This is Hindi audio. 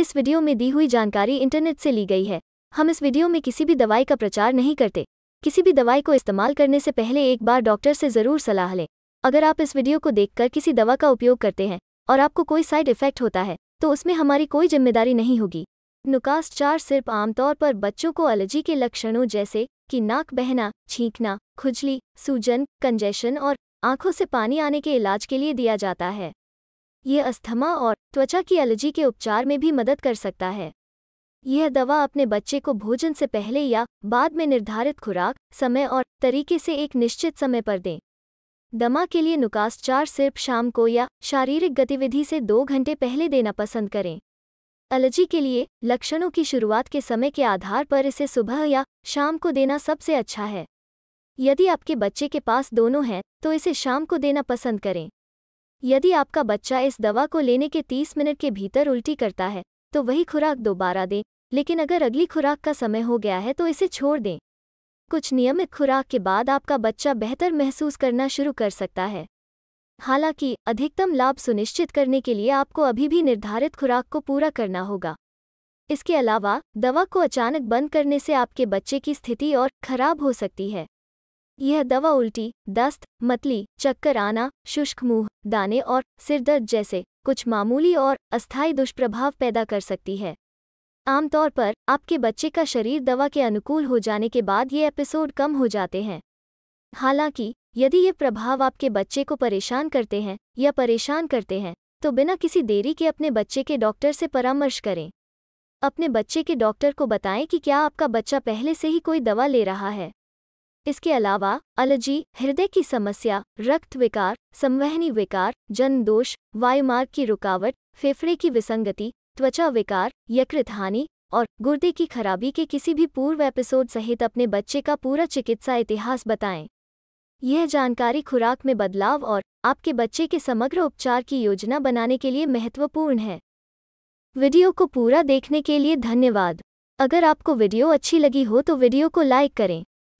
इस वीडियो में दी हुई जानकारी इंटरनेट से ली गई है हम इस वीडियो में किसी भी दवाई का प्रचार नहीं करते किसी भी दवाई को इस्तेमाल करने से पहले एक बार डॉक्टर से ज़रूर सलाह लें अगर आप इस वीडियो को देखकर किसी दवा का उपयोग करते हैं और आपको कोई साइड इफेक्ट होता है तो उसमें हमारी कोई जिम्मेदारी नहीं होगी नुकास चार सिर्फ आमतौर पर बच्चों को एलर्जी के लक्षणों जैसे कि नाक बहना छींकना खुजली सूजन कंजेशन और आंखों से पानी आने के इलाज के लिए दिया जाता है ये अस्थमा और त्वचा की एलर्जी के उपचार में भी मदद कर सकता है यह दवा अपने बच्चे को भोजन से पहले या बाद में निर्धारित खुराक समय और तरीके से एक निश्चित समय पर दें दमा के लिए नुकास चार सिर्फ शाम को या शारीरिक गतिविधि से दो घंटे पहले देना पसंद करें एलर्जी के लिए लक्षणों की शुरुआत के समय के आधार पर इसे सुबह या शाम को देना सबसे अच्छा है यदि आपके बच्चे के पास दोनों हैं तो इसे शाम को देना पसंद करें यदि आपका बच्चा इस दवा को लेने के 30 मिनट के भीतर उल्टी करता है तो वही खुराक दोबारा दें लेकिन अगर अगली खुराक का समय हो गया है तो इसे छोड़ दें कुछ नियमित खुराक के बाद आपका बच्चा बेहतर महसूस करना शुरू कर सकता है हालांकि अधिकतम लाभ सुनिश्चित करने के लिए आपको अभी भी निर्धारित खुराक को पूरा करना होगा इसके अलावा दवा को अचानक बंद करने से आपके बच्चे की स्थिति और खराब हो सकती है यह दवा उल्टी दस्त मतली चक्कर आना शुष्क मुंह दाने और सिरदर्द जैसे कुछ मामूली और अस्थायी दुष्प्रभाव पैदा कर सकती है आमतौर पर आपके बच्चे का शरीर दवा के अनुकूल हो जाने के बाद ये एपिसोड कम हो जाते हैं हालांकि यदि ये प्रभाव आपके बच्चे को परेशान करते हैं या परेशान करते हैं तो बिना किसी देरी के अपने बच्चे के डॉक्टर से परामर्श करें अपने बच्चे के डॉक्टर को बताएं कि क्या आपका बच्चा पहले से ही कोई दवा ले रहा है इसके अलावा अलर्जी हृदय की समस्या रक्त विकार संवहनी विकार जन दोष वायुमार्ग की रुकावट फेफड़े की विसंगति त्वचा विकार यकृत हानि और गुर्दे की खराबी के किसी भी पूर्व एपिसोड सहित अपने बच्चे का पूरा चिकित्सा इतिहास बताएं यह जानकारी खुराक में बदलाव और आपके बच्चे के समग्र उपचार की योजना बनाने के लिए महत्वपूर्ण है वीडियो को पूरा देखने के लिए धन्यवाद अगर आपको वीडियो अच्छी लगी हो तो वीडियो को लाइक करें